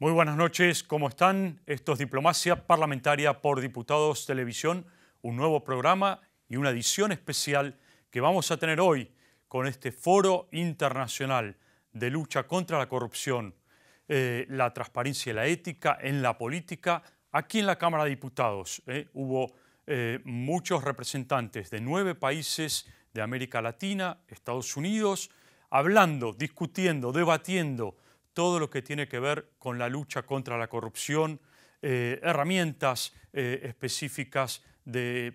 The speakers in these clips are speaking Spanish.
Muy buenas noches, ¿cómo están? Esto es Diplomacia Parlamentaria por Diputados Televisión, un nuevo programa y una edición especial que vamos a tener hoy con este foro internacional de lucha contra la corrupción, eh, la transparencia y la ética en la política, aquí en la Cámara de Diputados. ¿eh? hubo eh, muchos representantes de nueve países de América Latina, Estados Unidos, hablando, discutiendo, debatiendo todo lo que tiene que ver con la lucha contra la corrupción, eh, herramientas eh, específicas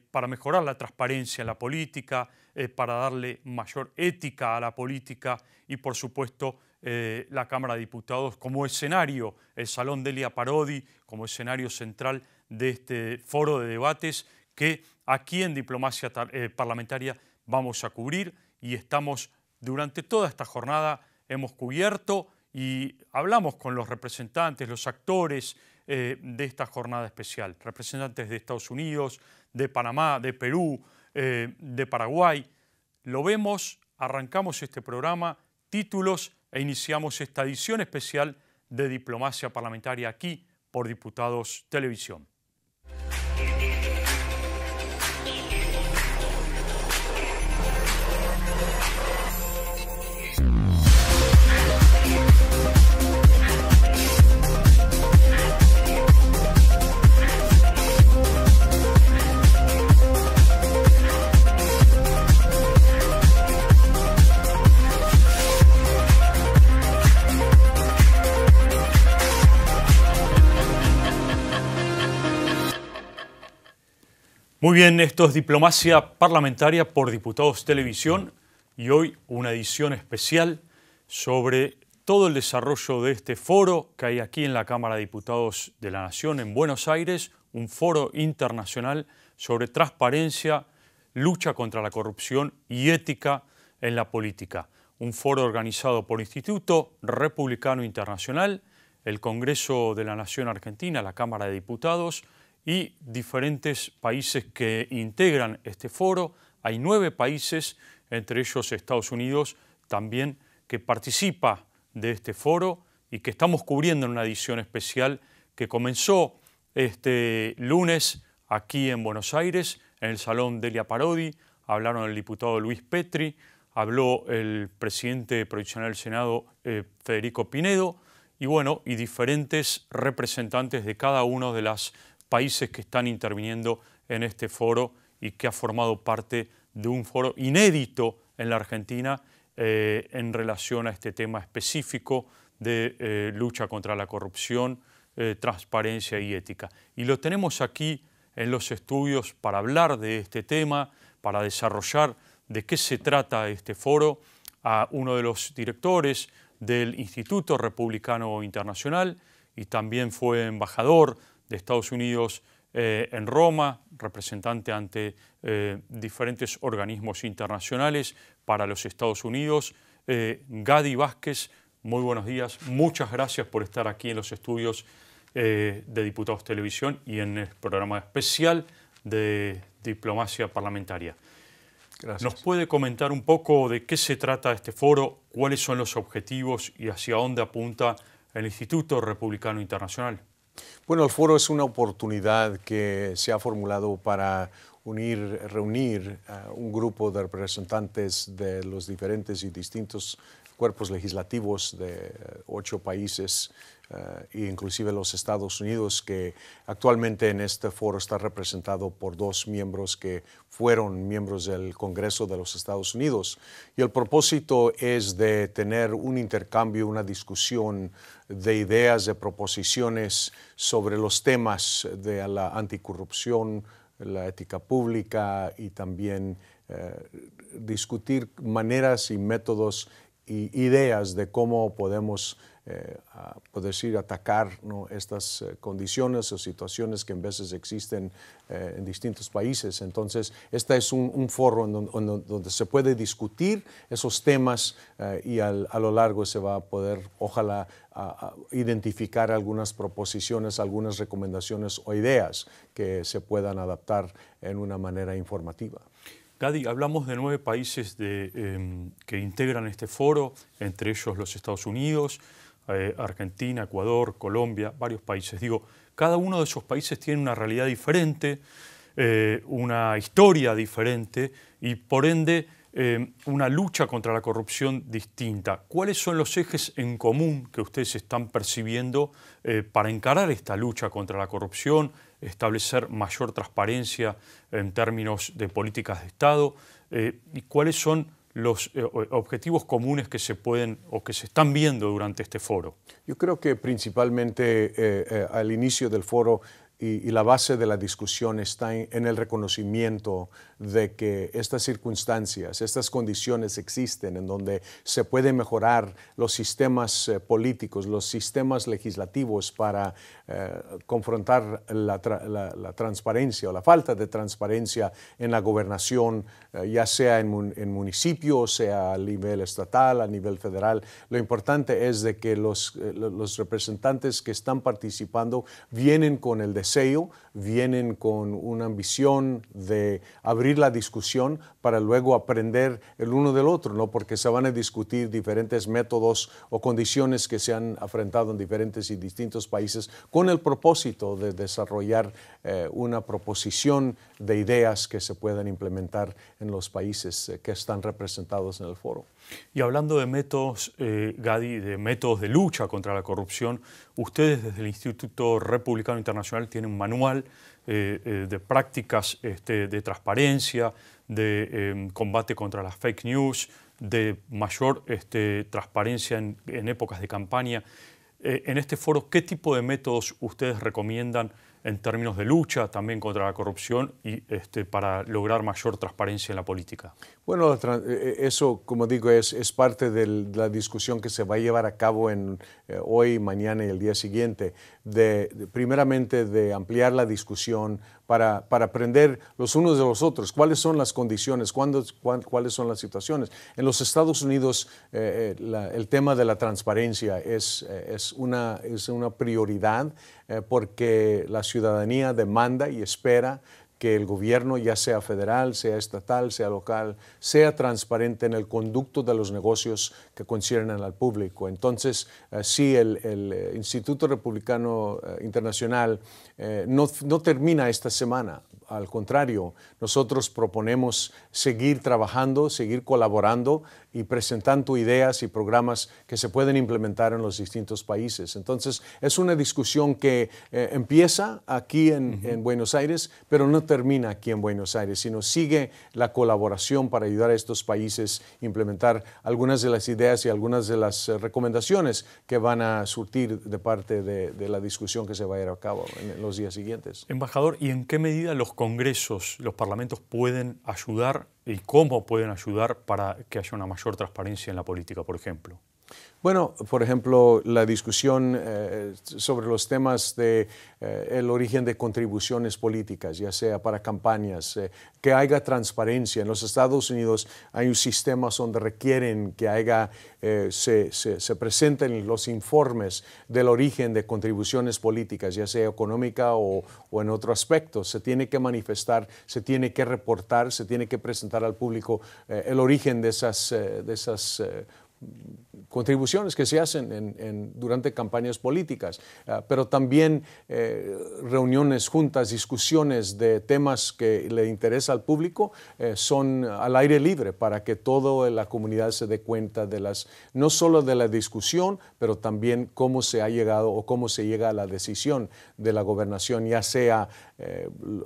para mejorar la transparencia en la política, eh, para darle mayor ética a la política y por supuesto la Cámara de Diputados como escenario, el Salón Delia Parodi como escenario central de este foro de debates que aquí en Diplomacia Parlamentaria vamos a cubrir y estamos durante toda esta jornada, hemos cubierto y hablamos con los representantes, los actores eh, de esta jornada especial, representantes de Estados Unidos, de Panamá, de Perú, eh, de Paraguay. Lo vemos, arrancamos este programa, títulos e iniciamos esta edición especial de Diplomacia Parlamentaria aquí por Diputados Televisión. Muy bien, esto es Diplomacia Parlamentaria por Diputados Televisión y hoy una edición especial sobre todo el desarrollo de este foro que hay aquí en la Cámara de Diputados de la Nación en Buenos Aires, un foro internacional sobre transparencia, lucha contra la corrupción y ética en la política. Un foro organizado por Instituto Republicano Internacional, el Congreso de la Nación Argentina, la Cámara de Diputados, y diferentes países que integran este foro. Hay nueve países, entre ellos Estados Unidos, también que participa de este foro y que estamos cubriendo en una edición especial que comenzó este lunes aquí en Buenos Aires, en el Salón Delia Parodi. Hablaron el diputado Luis Petri, habló el presidente provisional del Senado, eh, Federico Pinedo, y bueno, y diferentes representantes de cada una de las países que están interviniendo en este foro y que ha formado parte de un foro inédito en la Argentina eh, en relación a este tema específico de eh, lucha contra la corrupción, eh, transparencia y ética. Y lo tenemos aquí en los estudios para hablar de este tema, para desarrollar de qué se trata este foro, a uno de los directores del Instituto Republicano Internacional y también fue embajador Estados Unidos eh, en Roma, representante ante eh, diferentes organismos internacionales para los Estados Unidos. Eh, Gadi Vázquez, muy buenos días. Muchas gracias por estar aquí en los estudios de Diputados Televisión y en el programa especial de Diplomacia Parlamentaria. Gracias. ¿Nos puede comentar un poco de qué se trata este foro, cuáles son los objetivos y hacia dónde apunta el Instituto Republicano Internacional? Bueno, el foro es una oportunidad que se ha formulado para unir, reunir a un grupo de representantes de los diferentes y distintos cuerpos legislativos de ocho países eh, inclusive los Estados Unidos, que actualmente en este foro está representado por dos miembros que fueron miembros del Congreso de los Estados Unidos. Y el propósito es de tener un intercambio, una discusión de ideas, de proposiciones sobre los temas de la anticorrupción, la ética pública y también eh, discutir maneras y métodos y ideas de cómo podemos eh, a poder ir a atacar estas eh, condiciones o situaciones que en veces existen eh, en distintos países. Entonces, este es un, foro donde, se puede discutir esos temas y a lo largo se va a poder, ojalá, identificar algunas proposiciones, algunas recomendaciones o ideas que se puedan adaptar en una manera informativa. Gadi, hablamos de nueve países em, que integran este foro, entre ellos los Estados Unidos, eh, Argentina, Ecuador, Colombia, varios países. Digo, cada uno de esos países tiene una realidad diferente, eh, una historia diferente y por ende eh, una lucha contra la corrupción distinta. ¿Cuáles son los ejes en común que ustedes están percibiendo para encarar esta lucha contra la corrupción, establecer mayor transparencia en términos de políticas de Estado? ¿Y cuáles son los eh, objetivos comunes que se pueden o que se están viendo durante este foro? Yo creo que principalmente eh, eh, al inicio del foro y, la base de la discusión está en el reconocimiento de que estas circunstancias, estas condiciones existen en donde se puede mejorar los sistemas eh, políticos, los sistemas legislativos para eh, confrontar la, transparencia o la falta de transparencia en la gobernación, eh, ya sea en, municipio en municipios, sea a nivel estatal, a nivel federal. Lo importante es de que los, los representantes que están participando vienen con el deseo vienen con una ambición de abrir la discusión para luego aprender el uno del otro, ¿no? Porque se van a discutir diferentes métodos o condiciones que se han afrontado en diferentes y distintos países con el propósito de desarrollar eh, una proposición de ideas que se puedan implementar en los países eh, que están representados en el foro. Y hablando de métodos, eh, Gadi, de métodos de lucha contra la corrupción, ustedes desde el Instituto Republicano Internacional tienen un manual de prácticas este, de transparencia, de em, combate contra las fake news, de mayor este, transparencia en, épocas de campaña. Eh, en este foro, ¿qué tipo de métodos ustedes recomiendan en términos de lucha también contra la corrupción y este, para lograr mayor transparencia en la política? Bueno, eh, eh, eso, como digo, es, parte de la discusión que se va a llevar a cabo en eh, hoy, mañana y el día siguiente, de, primeramente de ampliar la discusión para, aprender los unos de los otros, cuáles son las condiciones, cuándo, cuáles son las situaciones. En los Estados Unidos el tema de la transparencia es, una, es una prioridad porque la ciudadanía demanda y espera que el gobierno, ya sea federal, sea estatal, sea local, sea transparente en el conducto de los negocios que conciernen al público. Entonces, eh, si el, eh, Instituto Republicano eh, Internacional no termina esta semana al contrario, nosotros proponemos seguir trabajando, seguir colaborando y presentando ideas y programas que se pueden implementar en los distintos países. Entonces, es una discusión que eh, empieza aquí en, Buenos Aires, pero no termina aquí en Buenos Aires, sino sigue la colaboración para ayudar a estos países a implementar algunas de las ideas y algunas de las eh, recomendaciones que van a surtir de parte de, de la discusión que se va a llevar a cabo en los días siguientes. Embajador, ¿y en qué medida los congresos, los parlamentos pueden ayudar y cómo pueden ayudar para que haya una mayor transparencia en la política, por ejemplo? Bueno, por ejemplo, la discusión eh, sobre los temas de eh, el origen de contribuciones políticas, ya sea para campañas, eh, que haya transparencia. En los Estados Unidos hay un sistema donde requieren que haya, se, presenten los informes del origen de contribuciones políticas, ya sea económica o, o en otro aspecto. Se tiene que manifestar, se tiene que reportar, se tiene que presentar al público el origen de esas, de esas contribuciones que se hacen en, durante campañas políticas, eh, pero también eh, reuniones juntas, discusiones de temas que le interesa al público eh, son al aire libre para que toda la comunidad se dé cuenta de las, no solo de la discusión, pero también cómo se ha llegado o cómo se llega a la decisión de la gobernación, ya sea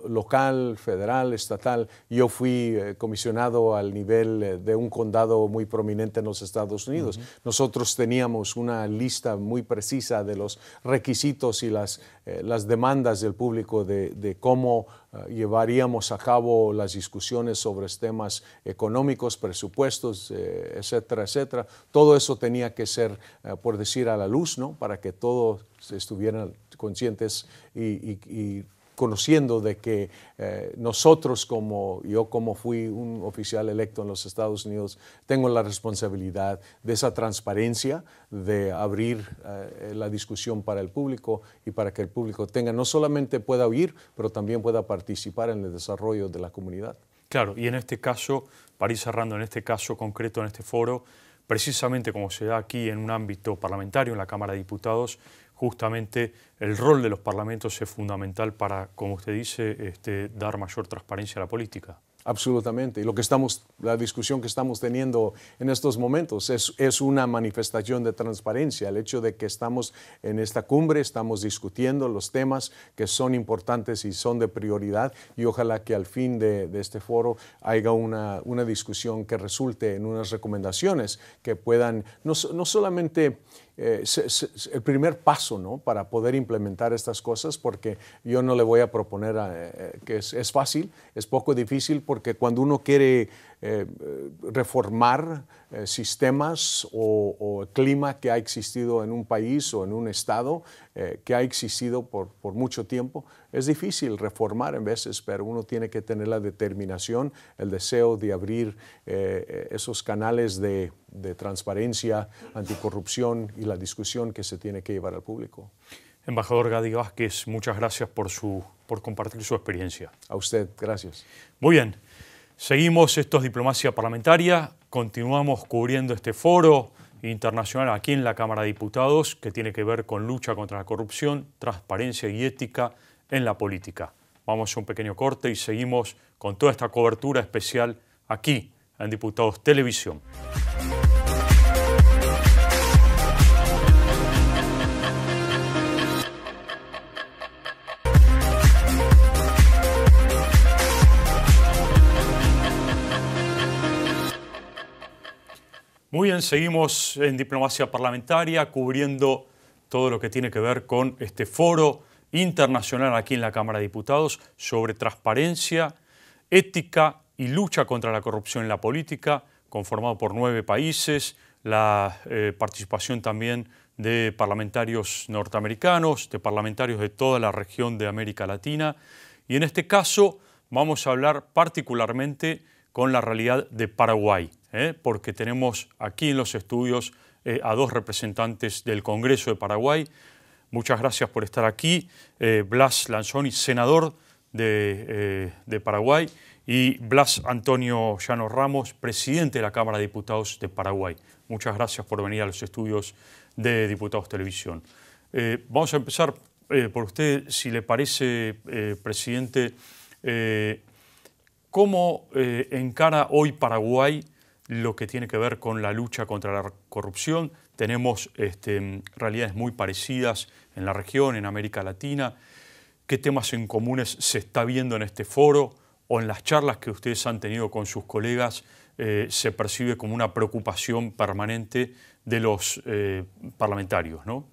local, federal, estatal. Yo fui comisionado al nivel de un condado muy prominente en los Estados Unidos. Nosotros teníamos una lista muy precisa de los requisitos y las, eh, las demandas del público de, cómo eh, llevaríamos a cabo las discusiones sobre temas económicos, presupuestos, eh, etcétera, etcétera. Todo eso tenía que ser, por decir, a la luz, ¿no? Para que todos estuvieran conscientes y, y conociendo de que eh, nosotros como yo como fui un oficial electo en los Estados Unidos, tengo la responsabilidad de esa transparencia, de abrir eh, la discusión para el público y para que el público tenga, no solamente pueda oír, pero también pueda participar en el desarrollo de la comunidad. Claro, y en este caso, París ir cerrando, en este caso concreto, en este foro, precisamente como se da aquí en un ámbito parlamentario, en la Cámara de Diputados, justamente el rol de los parlamentos es fundamental para, como usted dice, este, dar mayor transparencia a la política. Absolutamente. Y lo que estamos, la discusión que estamos teniendo en estos momentos es, es, una manifestación de transparencia. El hecho de que estamos en esta cumbre, estamos discutiendo los temas que son importantes y son de prioridad. Y ojalá que al fin de, este foro haya una, una, discusión que resulte en unas recomendaciones que puedan no solamente eh, el primer paso ¿no? para poder implementar estas cosas, porque yo no le voy a proponer eh, eh, que es, fácil, es poco difícil, porque cuando uno quiere eh, eh, reformar eh, sistemas o, clima que ha existido en un país o en un estado que ha existido por, mucho tiempo. Es difícil reformar en veces, pero uno tiene que tener la determinación, el deseo de abrir esos canales de, transparencia, anticorrupción y la discusión que se tiene que llevar al público. Embajador Gadi Vázquez, muchas gracias por, por compartir su experiencia. A usted, gracias. Muy bien. Seguimos, esto Diplomacia Parlamentaria, continuamos cubriendo este foro internacional aquí en la Cámara de Diputados que tiene que ver con lucha contra la corrupción, transparencia y ética en la política. Vamos a un pequeño corte y seguimos con toda esta cobertura especial aquí en Diputados Televisión. seguimos en diplomacia parlamentaria cubriendo todo lo que tiene que ver con este foro internacional aquí en la Cámara de Diputados sobre transparencia, ética y lucha contra la corrupción en la política, conformado por nueve países, la eh, participación también de parlamentarios norteamericanos, de parlamentarios de toda la región de América Latina. Y en este caso vamos a hablar particularmente con la realidad de Paraguay. ¿eh? porque tenemos aquí en los estudios eh, a dos representantes del Congreso de Paraguay. Muchas gracias por estar aquí. Eh, Blas Lanzoni, senador de, Paraguay, y Blas Antonio Llano Ramos, presidente de la Cámara de Diputados de Paraguay. Muchas gracias por venir a los estudios de Diputados Televisión. vamos a empezar por usted, si le parece, presidente. ¿Cómo encara hoy Paraguay lo que tiene que ver con la lucha contra la corrupción. Tenemos este, realidades muy parecidas en la región, en América Latina. ¿Qué temas en comunes se está viendo en este foro o en las charlas que ustedes han tenido con sus colegas? Eh, se percibe como una preocupación permanente de los eh, parlamentarios, ¿no?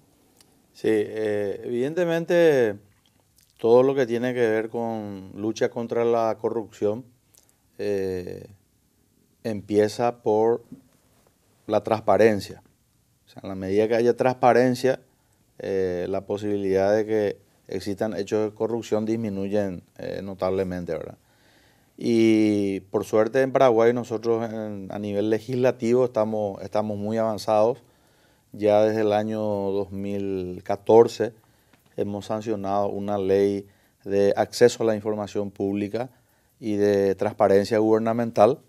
Sí, eh, evidentemente todo lo que tiene que ver con lucha contra la corrupción empieza por la transparencia. O en la medida que haya transparencia, eh, la posibilidad de que existan hechos de corrupción disminuyen eh, notablemente, Y por suerte en Paraguay nosotros a nivel legislativo estamos, estamos muy avanzados. Ya desde el año 2014 hemos sancionado una ley de acceso a la información pública y de transparencia gubernamental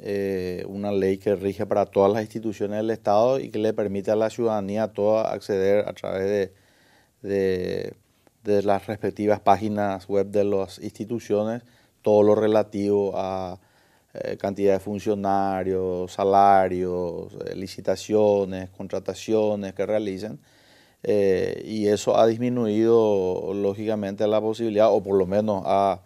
eh, una ley que rige para todas las instituciones del Estado y que le permite a la ciudadanía toda acceder a través de, de, las respectivas páginas web de las instituciones todo lo relativo a eh, cantidad de funcionarios, salarios, eh, licitaciones, contrataciones que realicen. y eso ha disminuido lógicamente la posibilidad, o por lo menos ha,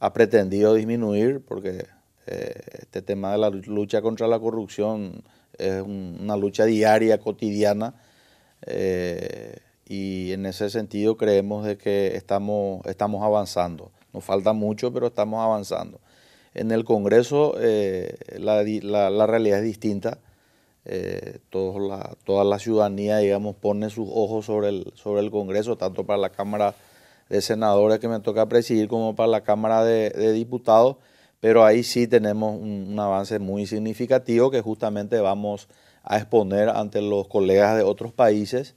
ha pretendido disminuir, porque este tema de la lucha contra la corrupción es una lucha diaria, cotidiana, eh, y en ese sentido creemos de que estamos, estamos avanzando. Nos falta mucho, pero estamos avanzando. En el Congreso eh, la, realidad es distinta. Eh, toda la ciudadanía, digamos, pone sus ojos sobre el, sobre el Congreso, tanto para la Cámara de Senadores que me toca presidir como para la Cámara de Diputados pero ahí sí tenemos un, avance muy significativo que justamente vamos a exponer ante los colegas de otros países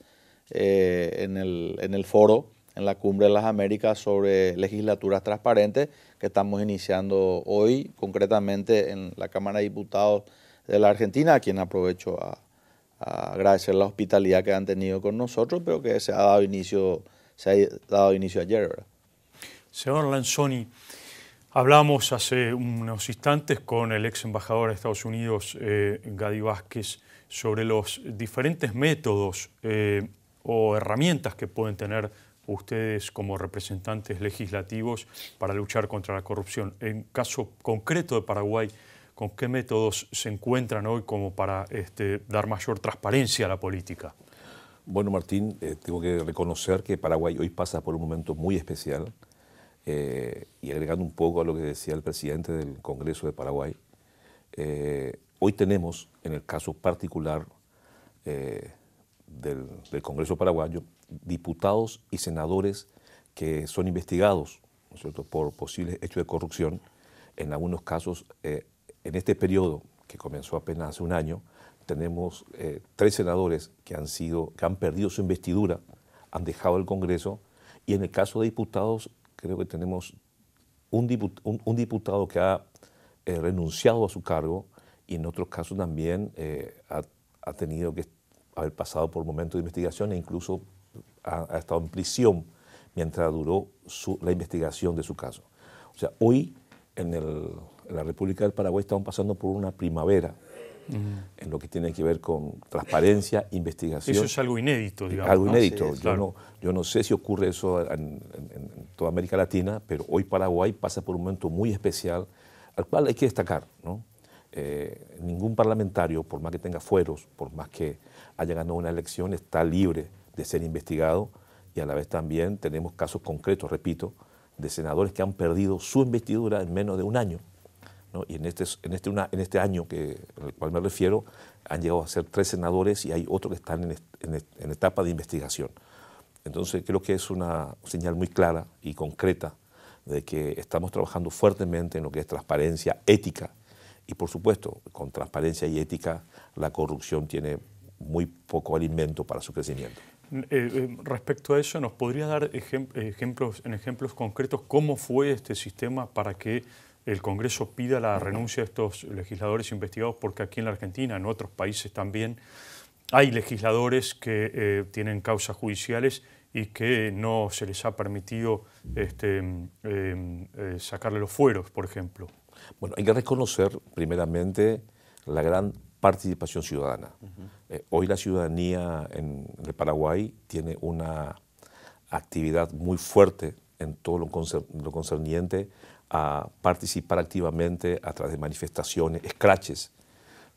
eh, en, el, en, el, foro, en la Cumbre de las Américas sobre legislaturas transparentes que estamos iniciando hoy, concretamente en la Cámara de Diputados de la Argentina, a quien aprovecho a, agradecer la hospitalidad que han tenido con nosotros, pero que se ha dado inicio, se ha dado inicio ayer. Señor Lanzoni, Hablamos hace unos instantes con el ex embajador de Estados Unidos, eh, Gadi Vázquez, sobre los diferentes métodos eh, o herramientas que pueden tener ustedes como representantes legislativos para luchar contra la corrupción. En caso concreto de Paraguay, ¿con qué métodos se encuentran hoy como para este, dar mayor transparencia a la política? Bueno, Martín, eh, tengo que reconocer que Paraguay hoy pasa por un momento muy especial eh, y agregando un poco a lo que decía el presidente del Congreso de Paraguay, eh, hoy tenemos, en el caso particular eh, del, Congreso paraguayo, diputados y senadores que son investigados por posibles hechos de corrupción, en algunos casos, en este periodo que comenzó apenas hace un año, tenemos tres senadores que han, sido, que han perdido su investidura, han dejado el Congreso, y en el caso de diputados creo que tenemos un, diputado que ha eh, renunciado a su cargo y en otros casos también eh, ha, tenido que haber pasado por momentos de investigación e incluso ha, estado en prisión mientras duró la investigación de su caso. O sea, hoy en, en la República del Paraguay estamos pasando por una primavera en lo que tiene que ver con transparencia, investigación. Eso es algo inédito, digamos. Algo inédito. yo, no, yo no sé si ocurre eso en, toda América Latina, pero hoy Paraguay pasa por un momento muy especial al cual hay que destacar. ¿no? Eh, ningún parlamentario, por más que tenga fueros, por más que haya ganado una elección, está libre de ser investigado y a la vez también tenemos casos concretos, repito, de senadores que han perdido su investidura en menos de un año. Y en este, en, este en este año que, al cual me refiero, han llegado a ser tres senadores y hay otros que están en, etapa de investigación. Entonces creo que es una señal muy clara y concreta de que estamos trabajando fuertemente en lo que es transparencia ética. Y por supuesto, con transparencia y ética, la corrupción tiene muy poco alimento para su crecimiento. Eh, eh, respecto a eso, ¿nos podría dar ejemplos, en ejemplos concretos cómo fue este sistema para que el Congreso pida la renuncia de estos legisladores investigados, porque aquí en la Argentina, en otros países también, hay legisladores que eh, tienen causas judiciales y que no se les ha permitido este, em, em, eh, sacarle los fueros, por ejemplo. Bueno, hay que reconocer primeramente la gran participación ciudadana. Eh, hoy la ciudadanía de Paraguay tiene una actividad muy fuerte en todo lo, concerniente a participar activamente a través de manifestaciones, escraches,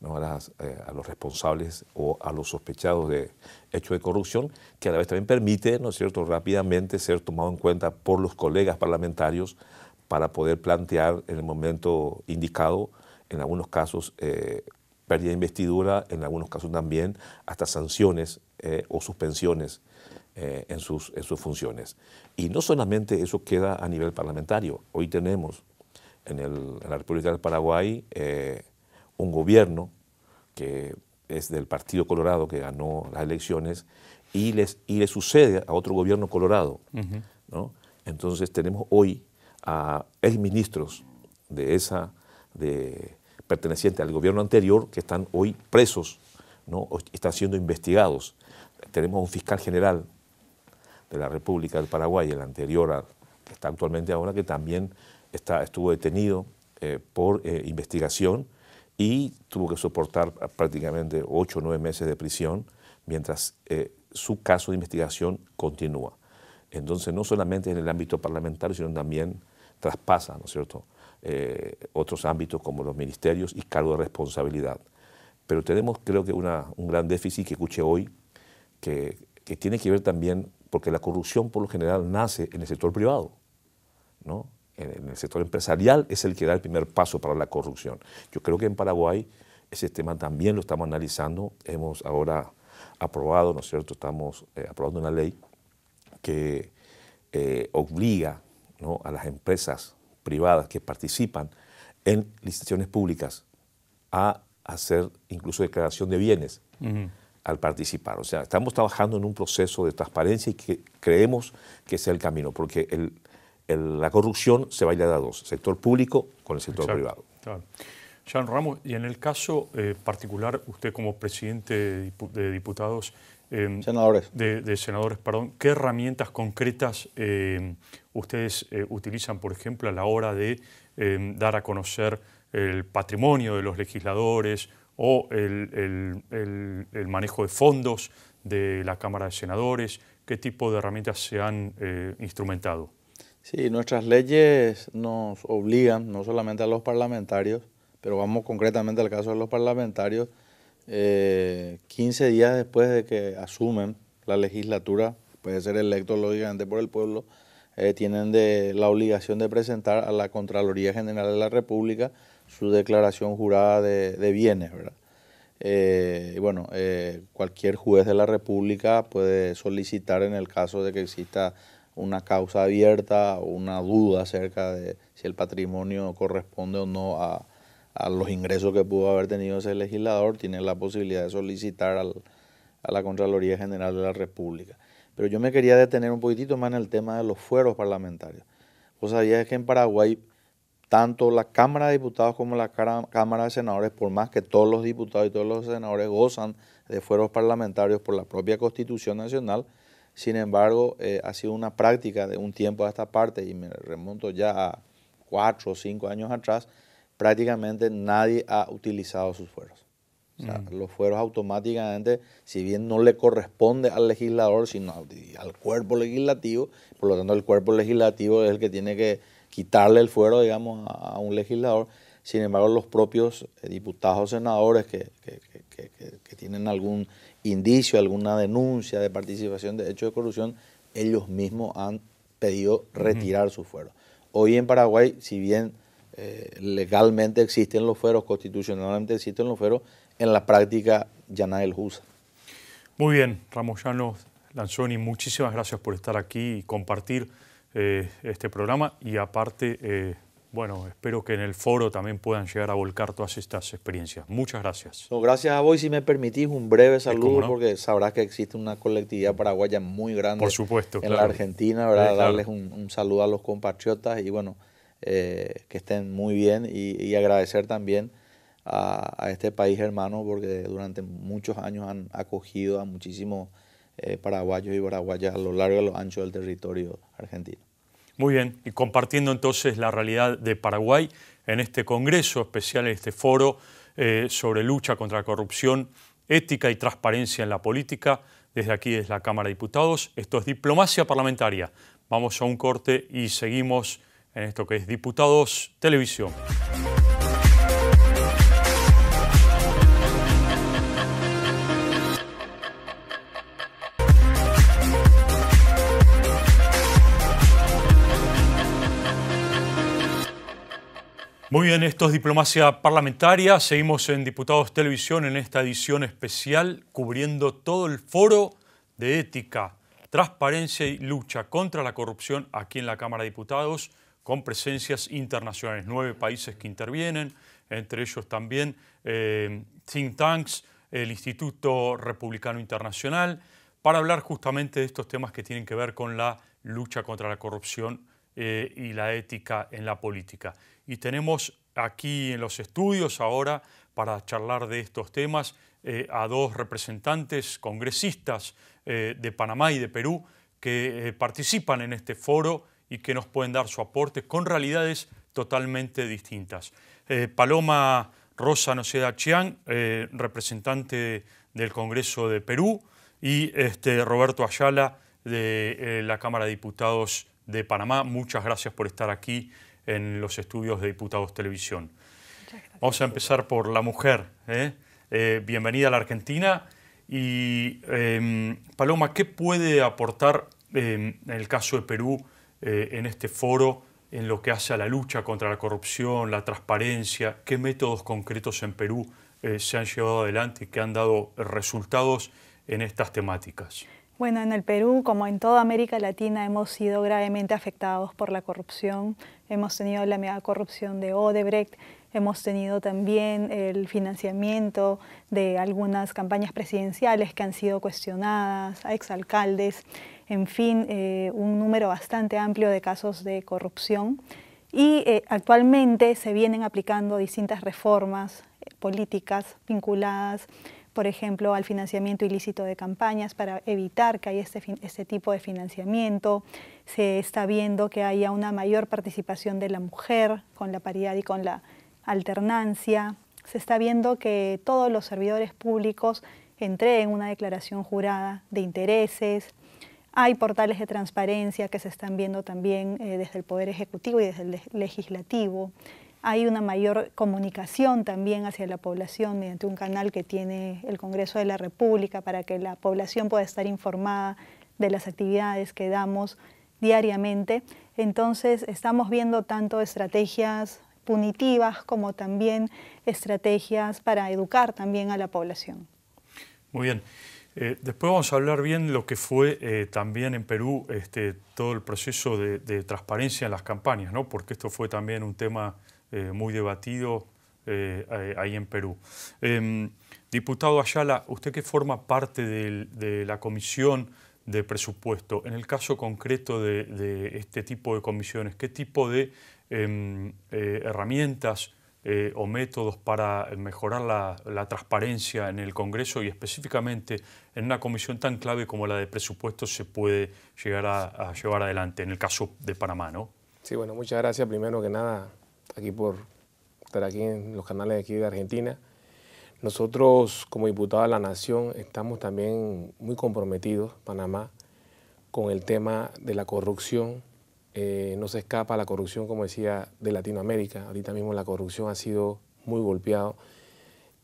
eh, a, los responsables o a los sospechados de hechos de corrupción, que a la vez también permite, ¿no cierto?, rápidamente ser tomado en cuenta por los colegas parlamentarios para poder plantear en el momento indicado, en algunos casos, eh, pérdida de investidura, en algunos casos también hasta sanciones eh, o suspensiones eh, en, sus, sus funciones. Y no solamente eso queda a nivel parlamentario, hoy tenemos en, la República del Paraguay eh, un gobierno que es del Partido Colorado que ganó las elecciones y, y le sucede a otro gobierno colorado. ¿no? Entonces tenemos hoy a exministros de esa... De, pertenecientes al gobierno anterior que están hoy presos, ¿no? están siendo investigados. Tenemos un fiscal general de la República del Paraguay, el anterior que está actualmente ahora, que también está, estuvo detenido eh, por eh, investigación y tuvo que soportar prácticamente ocho o nueve meses de prisión mientras eh, su caso de investigación continúa. Entonces, no solamente en el ámbito parlamentario, sino también traspasa, ¿no es cierto?, eh, otros ámbitos como los ministerios y cargo de responsabilidad. Pero tenemos creo que un gran déficit que escuché hoy, que, tiene que ver también, porque la corrupción por lo general nace en el sector privado, ¿no? en, el sector empresarial es el que da el primer paso para la corrupción. Yo creo que en Paraguay ese tema también lo estamos analizando, hemos ahora aprobado, ¿no es cierto?, estamos eh, aprobando una ley que eh, obliga a las empresas privadas que participan en licitaciones públicas a hacer incluso declaración de bienes al participar. O sea, estamos trabajando en un proceso de transparencia y que creemos que sea el camino, porque la corrupción se baila de a dos, sector público con el sector privado. Claro. Ramos, y en el caso eh, particular, usted como presidente de diputados Em, senadores. De, senadores, perdón. ¿Qué herramientas concretas em, ustedes eh, utilizan, por ejemplo, a la hora de em, dar a conocer el patrimonio de los legisladores o el, manejo de fondos de la Cámara de Senadores? ¿Qué tipo de herramientas se han eh, instrumentado? Sí, nuestras leyes nos obligan, no solamente a los parlamentarios, pero vamos concretamente al caso de los parlamentarios, 15 eh, días después de que asumen la legislatura, puede ser electo lógicamente por el pueblo, eh, tienen la obligación de presentar a la Contraloría General de la República su declaración jurada de, bienes, ¿verdad? Eh, bueno, cualquier juez de la República puede solicitar en el caso de que exista una causa abierta o una duda acerca de si el patrimonio corresponde o no a, a los ingresos que pudo haber tenido ese legislador, tiene la posibilidad de solicitar a la Contraloría General de la República. Pero yo me quería detener un poquitito más en el tema de los fueros parlamentarios. Vos sabías que en Paraguay tanto la Cámara de Diputados como la Cámara de Senadores, por más que todos los diputados y todos los senadores gozan de fueros parlamentarios por la propia Constitución Nacional, sin embargo, eh, ha sido una práctica de un tiempo a esta parte, y me remonto ya a cuatro o cinco años atrás, prácticamente nadie ha utilizado sus fueros. O sea, mm. los fueros automáticamente, si bien no le corresponde al legislador, sino al cuerpo legislativo, por lo tanto el cuerpo legislativo es el que tiene que quitarle el fuero, digamos, a, un legislador. Sin embargo, los propios eh, diputados o senadores que, tienen algún indicio, alguna denuncia de participación de hechos de corrupción, ellos mismos han pedido retirar sus su fuero. Hoy en Paraguay, si bien eh, legalmente existen los fueros, constitucionalmente existen los fueros, en la práctica ya nadie los usa. Muy bien, Ramos Ramoyano Lanzoni, muchísimas gracias por estar aquí y compartir eh, este programa y aparte, eh, bueno, espero que en el foro también puedan llegar a volcar todas estas experiencias. Muchas gracias. gracias a vos y si me permitís un breve saludo porque sabrás que existe una colectividad paraguaya muy grande en la Argentina, ¿verdad? Darles un saludo a los compatriotas y bueno. Eh, que estén muy bien y, agradecer también a, este país hermano porque durante muchos años han acogido a muchísimos eh, paraguayos y paraguayas a lo largo y a lo ancho del territorio argentino. Muy bien, y compartiendo entonces la realidad de Paraguay en este Congreso especial, en este foro eh, sobre lucha contra la corrupción, ética y transparencia en la política, desde aquí es la Cámara de Diputados, esto es Diplomacia Parlamentaria. Vamos a un corte y seguimos en esto que es Diputados Televisión. Muy bien, esto es Diplomacia Parlamentaria. Seguimos en Diputados Televisión en esta edición especial cubriendo todo el foro de ética, transparencia y lucha contra la corrupción aquí en la Cámara de Diputados con presencias internacionales, nueve países que intervienen, entre ellos también eh, think tanks, el Instituto Republicano Internacional, para hablar justamente de estos temas que tienen que ver con la lucha contra la corrupción eh, y la ética en la política. Y tenemos aquí en los estudios ahora para charlar de estos temas eh, a dos representantes congresistas de Panamá y de Perú que participan en este foro y que nos pueden dar su aporte con realidades totalmente distintas. Eh, Paloma Rosa Noceda Chiang, eh, representante del Congreso de Perú, y este, Roberto Ayala de eh, la Cámara de Diputados de Panamá. Muchas gracias por estar aquí en los estudios de Diputados Televisión. Vamos a empezar por la mujer. bienvenida a la Argentina. Y em, Paloma, ¿qué puede aportar en em, el caso de Perú eh, en este foro en lo que hace a la lucha contra la corrupción, la transparencia, qué métodos concretos en Perú eh, se han llevado adelante y que han dado resultados en estas temáticas. Bueno, en el Perú, como en toda América Latina, hemos sido gravemente afectados por la corrupción. Hemos tenido la mega corrupción de Odebrecht, hemos tenido también el financiamiento de algunas campañas presidenciales que han sido cuestionadas a exalcaldes en fin, eh, un número bastante amplio de casos de corrupción. Y eh, actualmente se vienen aplicando distintas reformas eh, políticas vinculadas, por ejemplo, al financiamiento ilícito de campañas para evitar que haya este, este tipo de financiamiento. Se está viendo que haya una mayor participación de la mujer con la paridad y con la alternancia. Se está viendo que todos los servidores públicos entreguen una declaración jurada de intereses, hay portales de transparencia que se están viendo también eh, desde el Poder Ejecutivo y desde el Legislativo. Hay una mayor comunicación también hacia la población mediante un canal que tiene el Congreso de la República para que la población pueda estar informada de las actividades que damos diariamente. Entonces estamos viendo tanto estrategias punitivas como también estrategias para educar también a la población. Muy bien. Eh, después vamos a hablar bien lo que fue eh, también en Perú este, todo el proceso de, transparencia en las campañas, porque esto fue también un tema eh, muy debatido ahí en Perú. Em, diputado Ayala, usted que forma parte de, la comisión de presupuesto, en el caso concreto de este tipo de comisiones, ¿qué tipo de em, herramientas eh, o métodos para mejorar la, transparencia en el Congreso y específicamente en una comisión tan clave como la de presupuestos se puede llegar a, llevar adelante en el caso de Panamá, ¿no? Sí, bueno, muchas gracias primero que nada aquí por estar aquí en los canales aquí de Argentina. Nosotros como diputados de la Nación estamos también muy comprometidos, Panamá, con el tema de la corrupción eh, no se escapa la corrupción, como decía, de Latinoamérica. Ahorita mismo la corrupción ha sido muy golpeado.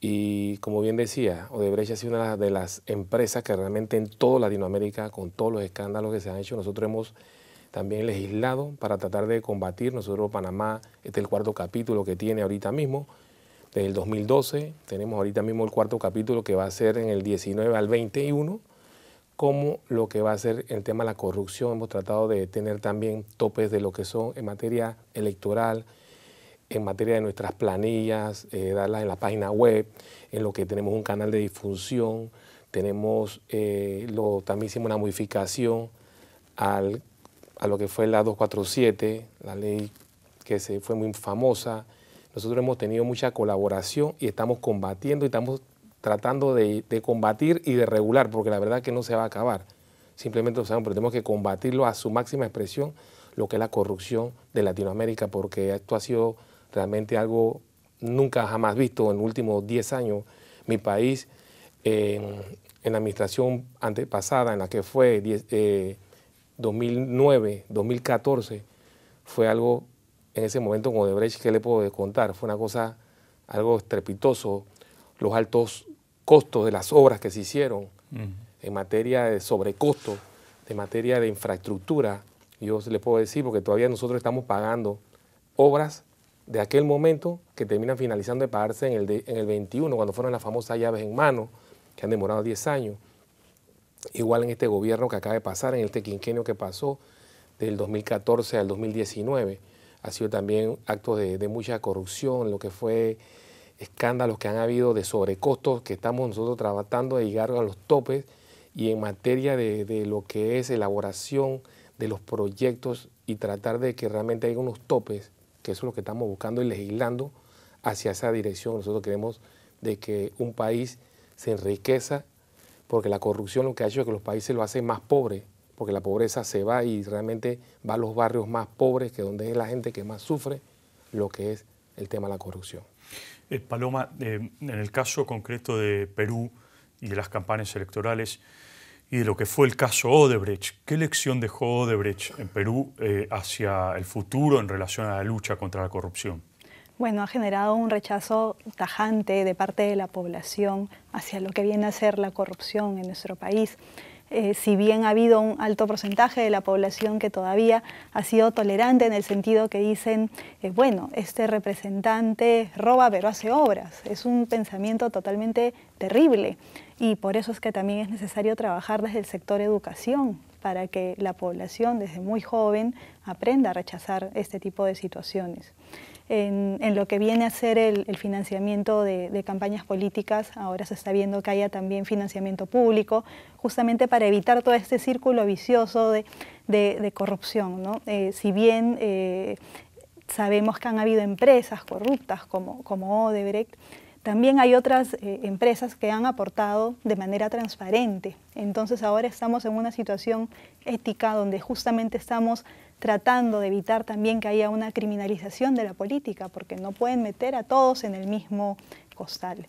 Y como bien decía, Odebrecht ha sido una de las empresas que realmente en toda Latinoamérica, con todos los escándalos que se han hecho, nosotros hemos también legislado para tratar de combatir. Nosotros, Panamá, este es el cuarto capítulo que tiene ahorita mismo, desde el 2012. Tenemos ahorita mismo el cuarto capítulo que va a ser en el 19 al 21 como lo que va a ser el tema de la corrupción. Hemos tratado de tener también topes de lo que son en materia electoral, en materia de nuestras planillas, eh, darlas en la página web, en lo que tenemos un canal de difusión, tenemos, eh, lo, también hicimos una modificación a lo que fue la 247, la ley que se fue muy famosa. Nosotros hemos tenido mucha colaboración y estamos combatiendo y estamos tratando de, combatir y de regular, porque la verdad que no se va a acabar. Simplemente o sea pero tenemos que combatirlo a su máxima expresión, lo que es la corrupción de Latinoamérica, porque esto ha sido realmente algo nunca jamás visto en los últimos 10 años. Mi país, en la administración antepasada, en la que fue 2009, 2014, eh, fue algo en ese momento de Odebrecht, ¿qué le puedo contar? Fue una cosa algo estrepitoso, los altos costos de las obras que se hicieron, en materia de sobrecosto, en materia de infraestructura. Yo le puedo decir, porque todavía nosotros estamos pagando obras de aquel momento que terminan finalizando de pagarse en el, en el 21, cuando fueron las famosas llaves en mano, que han demorado 10 años. Igual en este gobierno que acaba de pasar, en este quinquenio que pasó, del 2014 al 2019, ha sido también actos de mucha corrupción, lo que fue escándalos que han habido de sobrecostos que estamos nosotros tratando de llegar a los topes y en materia de, lo que es elaboración de los proyectos y tratar de que realmente haya unos topes, que eso es lo que estamos buscando y legislando hacia esa dirección. Nosotros queremos de que un país se enriqueza, porque la corrupción lo que ha hecho es que los países lo hacen más pobre, porque la pobreza se va y realmente va a los barrios más pobres, que donde es la gente que más sufre lo que es el tema de la corrupción. Paloma, eh, en el caso concreto de Perú y de las campañas electorales y de lo que fue el caso Odebrecht, ¿qué lección dejó Odebrecht en Perú eh, hacia el futuro en relación a la lucha contra la corrupción? Bueno, ha generado un rechazo tajante de parte de la población hacia lo que viene a ser la corrupción en nuestro país. Eh, si bien ha habido un alto porcentaje de la población que todavía ha sido tolerante en el sentido que dicen, eh, bueno, este representante roba pero hace obras, es un pensamiento totalmente terrible y por eso es que también es necesario trabajar desde el sector educación, para que la población desde muy joven aprenda a rechazar este tipo de situaciones. En, lo que viene a ser el, financiamiento de, campañas políticas, ahora se está viendo que haya también financiamiento público, justamente para evitar todo este círculo vicioso de, corrupción. Eh, si bien eh, sabemos que han habido empresas corruptas como Odebrecht, también hay otras eh, empresas que han aportado de manera transparente. Entonces ahora estamos en una situación ética donde justamente estamos tratando de evitar también que haya una criminalización de la política, porque no pueden meter a todos en el mismo costal,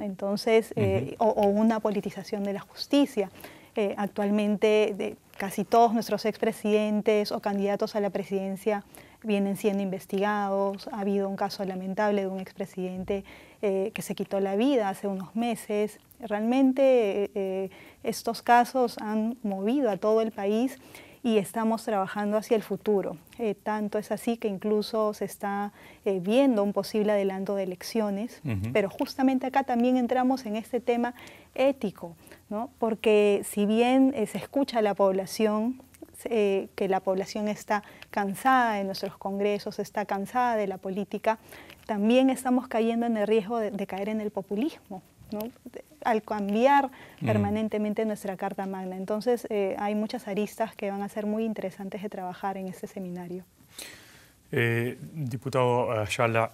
Entonces, eh, o, una politización de la justicia. Eh, actualmente casi todos nuestros expresidentes o candidatos a la presidencia vienen siendo investigados. Ha habido un caso lamentable de un expresidente eh, que se quitó la vida hace unos meses. Realmente eh, eh, estos casos han movido a todo el país y estamos trabajando hacia el futuro. tanto es así que incluso se está viendo un posible adelanto de elecciones, pero justamente acá también entramos en este tema ético, porque si bien se escucha a la población, eh, que la población está cansada de nuestros congresos, está cansada de la política, también estamos cayendo en el riesgo de, caer en el populismo. al cambiar mm. permanentemente nuestra Carta Magna. Entonces, eh, hay muchas aristas que van a ser muy interesantes de trabajar en este seminario. Eh, diputado Ayala,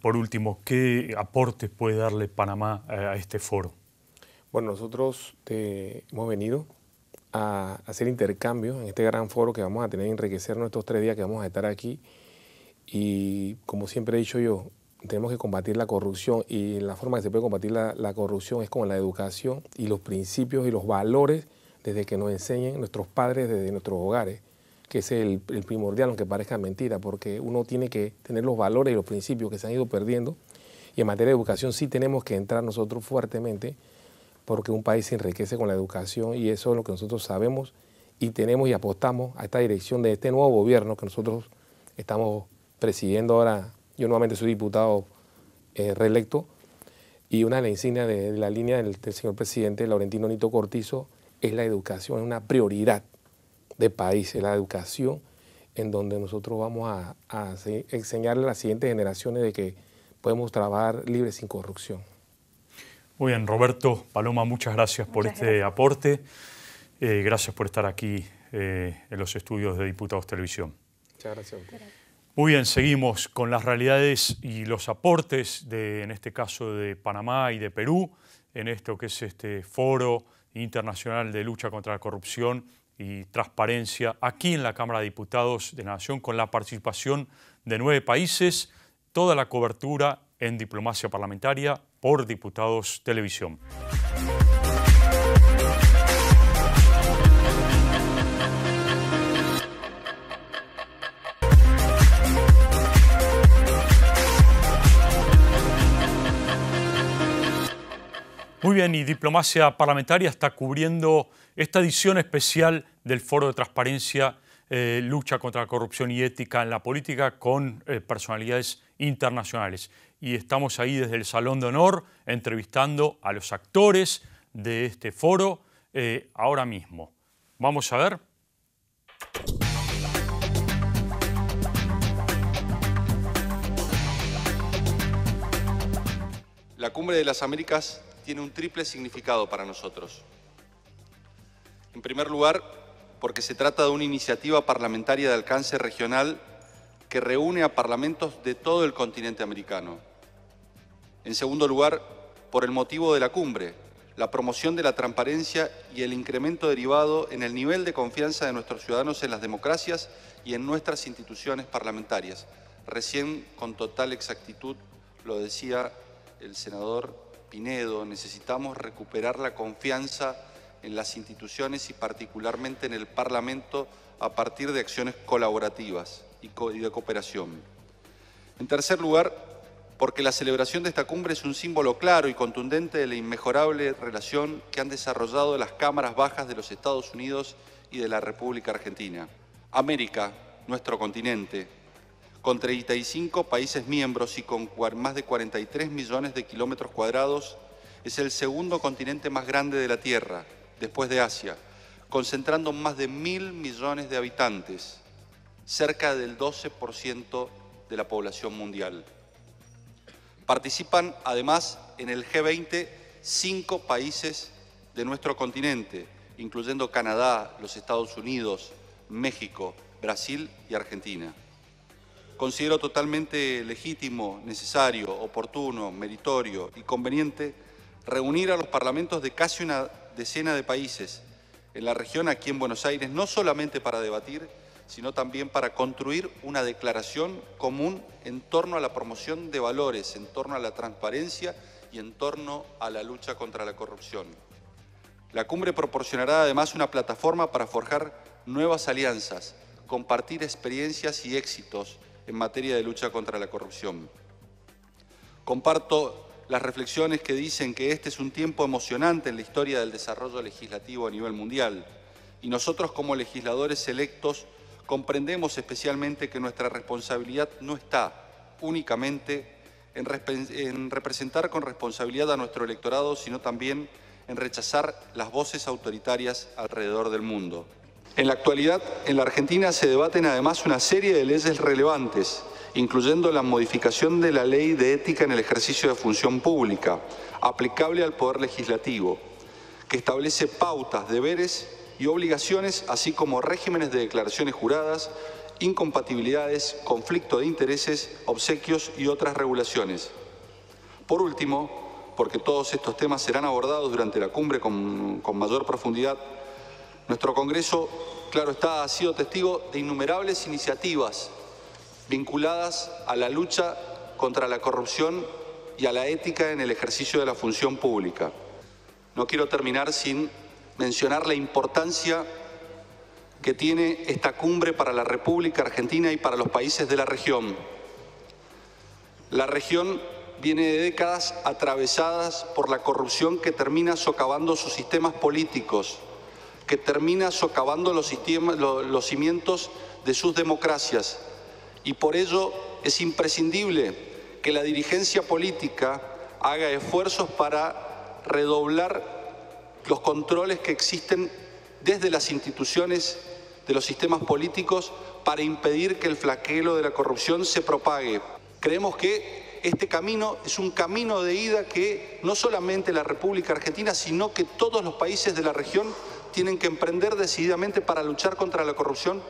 por último, ¿qué aporte puede darle Panamá a este foro? Bueno, nosotros hemos venido a hacer intercambios en este gran foro que vamos a tener, enriquecernos estos tres días que vamos a estar aquí. Y como siempre he dicho yo, tenemos que combatir la corrupción y la forma que se puede combatir la, corrupción es con la educación y los principios y los valores desde que nos enseñen nuestros padres desde nuestros hogares, que es el primordial, aunque parezca mentira, porque uno tiene que tener los valores y los principios que se han ido perdiendo. Y en materia de educación sí tenemos que entrar nosotros fuertemente porque un país se enriquece con la educación y eso es lo que nosotros sabemos y tenemos y apostamos a esta dirección de este nuevo gobierno que nosotros estamos presidiendo ahora. Yo nuevamente soy diputado eh, reelecto y una de las insignias de, la línea del, señor presidente Laurentino Nito Cortizo es la educación, es una prioridad de país, es la educación en donde nosotros vamos a, a enseñarle a las siguientes generaciones de que podemos trabajar libre sin corrupción. Muy bien, Roberto, Paloma, muchas gracias por este aporte. Eh, gracias por estar aquí eh, en los estudios de Diputados Televisión. Muchas gracias. Muy bien, seguimos con las realidades y los aportes, de, en este caso de Panamá y de Perú, en esto que es este foro internacional de lucha contra la corrupción y transparencia aquí en la Cámara de Diputados de la Nación con la participación de nueve países, toda la cobertura en diplomacia parlamentaria por Diputados Televisión. Muy bien, y Diplomacia Parlamentaria está cubriendo esta edición especial del Foro de Transparencia, eh, Lucha contra la Corrupción y Ética en la Política con eh, personalidades internacionales y estamos ahí desde el Salón de Honor entrevistando a los actores de este foro eh, ahora mismo. Vamos a ver. La cumbre de las Américas tiene un triple significado para nosotros. En primer lugar, porque se trata de una iniciativa parlamentaria de alcance regional que reúne a parlamentos de todo el continente americano en segundo lugar, por el motivo de la cumbre, la promoción de la transparencia y el incremento derivado en el nivel de confianza de nuestros ciudadanos en las democracias y en nuestras instituciones parlamentarias. Recién, con total exactitud, lo decía el senador Pinedo, necesitamos recuperar la confianza en las instituciones y particularmente en el Parlamento a partir de acciones colaborativas y de cooperación. En tercer lugar, porque la celebración de esta cumbre es un símbolo claro y contundente de la inmejorable relación que han desarrollado las cámaras bajas de los Estados Unidos y de la República Argentina. América, nuestro continente, con 35 países miembros y con más de 43 millones de kilómetros cuadrados, es el segundo continente más grande de la Tierra, después de Asia, concentrando más de mil millones de habitantes, cerca del 12% de la población mundial. Participan además en el G20 cinco países de nuestro continente, incluyendo Canadá, los Estados Unidos, México, Brasil y Argentina. Considero totalmente legítimo, necesario, oportuno, meritorio y conveniente reunir a los parlamentos de casi una decena de países en la región aquí en Buenos Aires, no solamente para debatir, sino también para construir una declaración común en torno a la promoción de valores, en torno a la transparencia y en torno a la lucha contra la corrupción. La cumbre proporcionará además una plataforma para forjar nuevas alianzas, compartir experiencias y éxitos en materia de lucha contra la corrupción. Comparto las reflexiones que dicen que este es un tiempo emocionante en la historia del desarrollo legislativo a nivel mundial y nosotros como legisladores electos comprendemos especialmente que nuestra responsabilidad no está únicamente en, representar con responsabilidad a nuestro electorado, sino también en rechazar las voces autoritarias alrededor del mundo. En la actualidad, en la Argentina se debaten además una serie de leyes relevantes, incluyendo la modificación de la ley de ética en el ejercicio de función pública, aplicable al Poder Legislativo, que establece pautas, deberes y obligaciones, así como regímenes de declaraciones juradas, incompatibilidades, conflicto de intereses, obsequios y otras regulaciones. Por último, porque todos estos temas serán abordados durante la cumbre con, con mayor profundidad, nuestro Congreso, claro está, ha sido testigo de innumerables iniciativas vinculadas a la lucha contra la corrupción y a la ética en el ejercicio de la función pública. No quiero terminar sin mencionar la importancia que tiene esta cumbre para la República Argentina y para los países de la región. La región viene de décadas atravesadas por la corrupción que termina socavando sus sistemas políticos, que termina socavando los, cimientos de sus democracias. Y por ello es imprescindible que la dirigencia política haga esfuerzos para redoblar los controles que existen desde las instituciones de los sistemas políticos para impedir que el flaquelo de la corrupción se propague. Creemos que este camino es un camino de ida que no solamente la República Argentina, sino que todos los países de la región tienen que emprender decididamente para luchar contra la corrupción,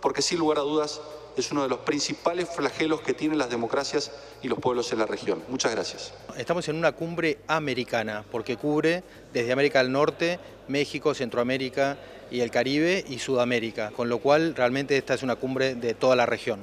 porque sin lugar a dudas es uno de los principales flagelos que tienen las democracias y los pueblos en la región. Muchas gracias. Estamos en una cumbre americana, porque cubre desde América del Norte, México, Centroamérica y el Caribe y Sudamérica, con lo cual realmente esta es una cumbre de toda la región.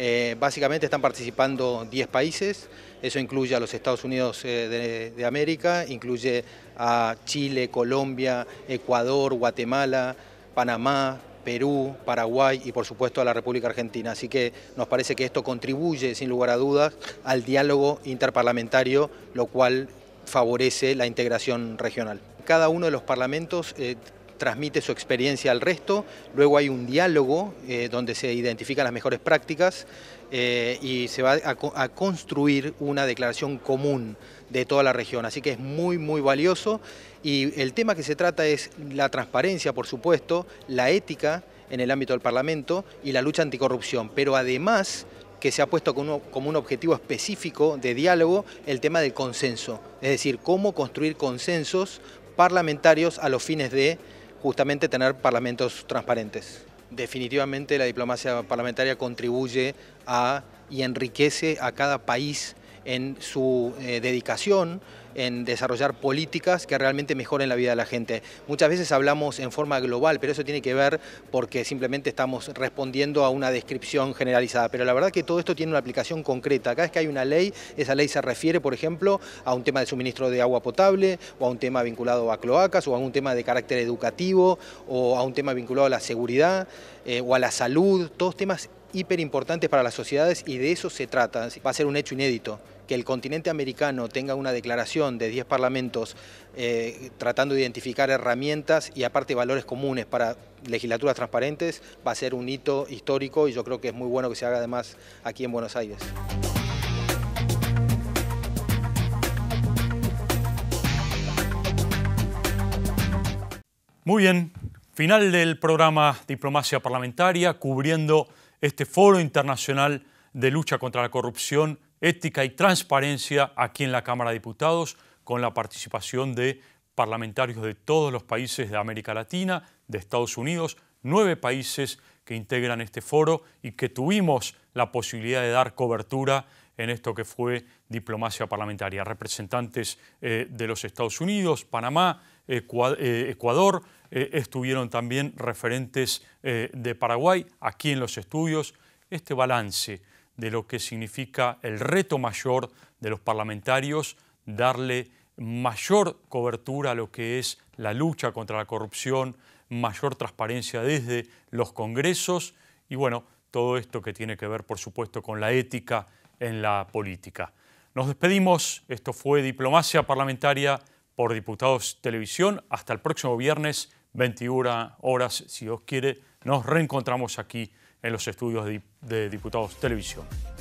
Eh, básicamente están participando 10 países, eso incluye a los Estados Unidos eh, de América, incluye a Chile, Colombia, Ecuador, Guatemala, Panamá, Perú, Paraguay y por supuesto a la República Argentina. Así que nos parece que esto contribuye sin lugar a dudas al diálogo interparlamentario, lo cual favorece la integración regional. Cada uno de los parlamentos eh, transmite su experiencia al resto, luego hay un diálogo eh, donde se identifican las mejores prácticas eh, y se va a construir una declaración común de toda la región. Así que es muy, muy valioso y el tema que se trata es la transparencia, por supuesto, la ética en el ámbito del Parlamento y la lucha anticorrupción, pero además que se ha puesto como un objetivo específico de diálogo el tema del consenso, es decir, cómo construir consensos parlamentarios a los fines de justamente tener parlamentos transparentes. Definitivamente la diplomacia parlamentaria contribuye a y enriquece a cada país en su eh, dedicación, en desarrollar políticas que realmente mejoren la vida de la gente. Muchas veces hablamos en forma global, pero eso tiene que ver porque simplemente estamos respondiendo a una descripción generalizada. Pero la verdad que todo esto tiene una aplicación concreta. Cada vez que hay una ley, esa ley se refiere, por ejemplo, a un tema de suministro de agua potable, o a un tema vinculado a cloacas, o a un tema de carácter educativo, o a un tema vinculado a la seguridad, eh, o a la salud, todos temas hiper importantes para las sociedades y de eso se trata. Va a ser un hecho inédito que el continente americano tenga una declaración de 10 parlamentos eh, tratando de identificar herramientas y aparte valores comunes para legislaturas transparentes va a ser un hito histórico y yo creo que es muy bueno que se haga además aquí en Buenos Aires. Muy bien, final del programa Diplomacia Parlamentaria cubriendo este foro internacional de lucha contra la corrupción ética y transparencia aquí en la Cámara de Diputados con la participación de parlamentarios de todos los países de América Latina, de Estados Unidos, nueve países que integran este foro y que tuvimos la posibilidad de dar cobertura en esto que fue diplomacia parlamentaria. Representantes eh, de los Estados Unidos, Panamá, Ecuador, eh, eh, estuvieron también referentes de Paraguay aquí en los estudios. Este balance de lo que significa el reto mayor de los parlamentarios, darle mayor cobertura a lo que es la lucha contra la corrupción, mayor transparencia desde los congresos y bueno, todo esto que tiene que ver por supuesto con la ética en la política. Nos despedimos, esto fue Diplomacia Parlamentaria por Diputados Televisión, hasta el próximo viernes, 21 horas, si Dios quiere, nos reencontramos aquí en los estudios de Diputados Televisión.